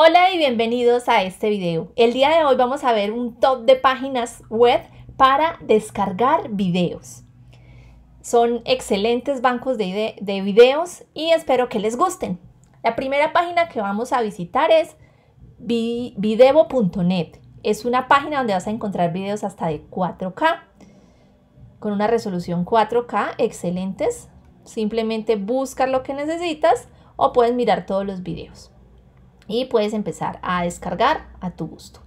Hola y bienvenidos a este video. El día de hoy vamos a ver un top de páginas web para descargar videos. Son excelentes bancos de, videos y espero que les gusten. La primera página que vamos a visitar es videvo.net. Es una página donde vas a encontrar videos hasta de 4K, con una resolución 4K excelentes. Simplemente buscar lo que necesitas o puedes mirar todos los videos y puedes empezar a descargar a tu gusto.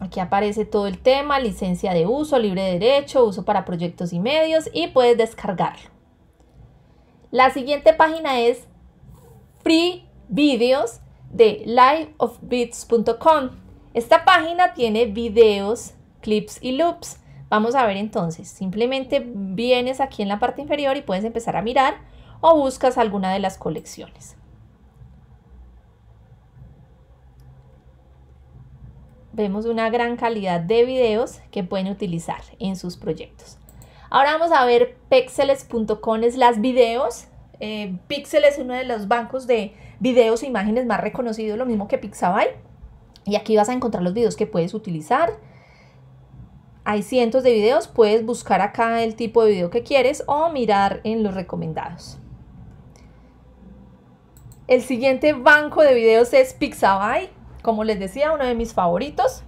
Aquí aparece todo el tema, licencia de uso, libre derecho, uso para proyectos y medios y puedes descargarlo. La siguiente página es Free Videos de liveofbits.com. Esta página tiene videos, clips y loops. Vamos a ver entonces, simplemente vienes aquí en la parte inferior y puedes empezar a mirar o buscas alguna de las colecciones. Vemos una gran calidad de videos que pueden utilizar en sus proyectos. Ahora vamos a ver es las videos. Eh, es uno de los bancos de videos e imágenes más reconocidos, lo mismo que Pixabay. Y aquí vas a encontrar los videos que puedes utilizar. Hay cientos de videos, puedes buscar acá el tipo de video que quieres o mirar en los recomendados. El siguiente banco de videos es Pixabay, como les decía, uno de mis favoritos.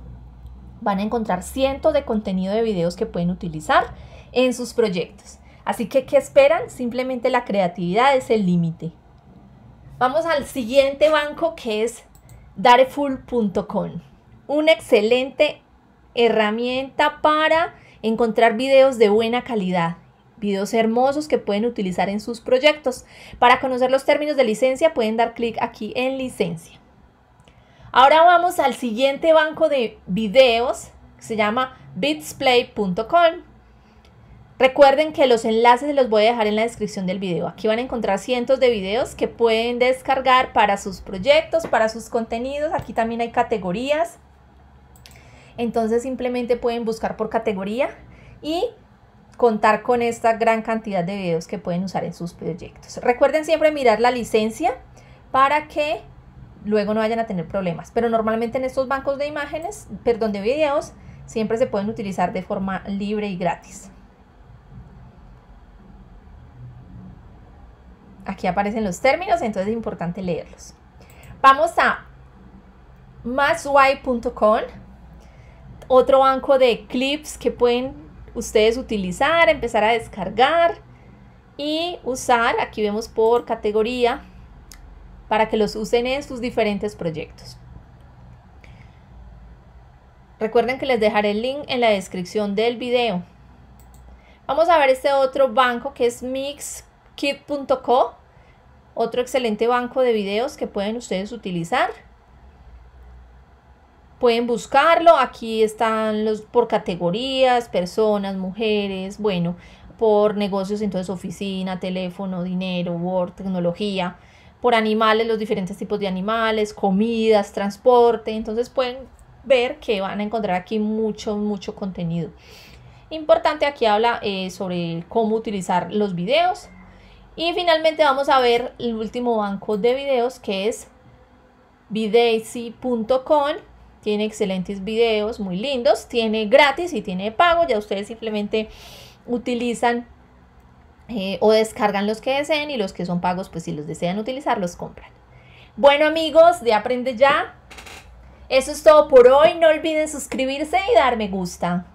Van a encontrar cientos de contenido de videos que pueden utilizar en sus proyectos. Así que, ¿qué esperan? Simplemente la creatividad es el límite. Vamos al siguiente banco que es dareful.com. Una excelente herramienta para encontrar videos de buena calidad videos hermosos que pueden utilizar en sus proyectos. Para conocer los términos de licencia pueden dar clic aquí en licencia. Ahora vamos al siguiente banco de videos que se llama bitsplay.com. Recuerden que los enlaces los voy a dejar en la descripción del video. Aquí van a encontrar cientos de videos que pueden descargar para sus proyectos, para sus contenidos. Aquí también hay categorías. Entonces simplemente pueden buscar por categoría y contar con esta gran cantidad de videos que pueden usar en sus proyectos. Recuerden siempre mirar la licencia para que luego no vayan a tener problemas. Pero normalmente en estos bancos de imágenes, perdón, de videos, siempre se pueden utilizar de forma libre y gratis. Aquí aparecen los términos, entonces es importante leerlos. Vamos a maswy.com, otro banco de clips que pueden ustedes utilizar, empezar a descargar y usar, aquí vemos por categoría, para que los usen en sus diferentes proyectos. Recuerden que les dejaré el link en la descripción del video. Vamos a ver este otro banco que es mixkit.co, otro excelente banco de videos que pueden ustedes utilizar. Pueden buscarlo, aquí están los por categorías, personas, mujeres, bueno, por negocios, entonces oficina, teléfono, dinero, Word, tecnología, por animales, los diferentes tipos de animales, comidas, transporte, entonces pueden ver que van a encontrar aquí mucho, mucho contenido. Importante, aquí habla eh, sobre cómo utilizar los videos. Y finalmente vamos a ver el último banco de videos que es videici.com tiene excelentes videos, muy lindos. Tiene gratis y tiene pago. Ya ustedes simplemente utilizan eh, o descargan los que deseen y los que son pagos, pues si los desean utilizar, los compran. Bueno amigos, de Aprende Ya. Eso es todo por hoy. No olviden suscribirse y dar me gusta.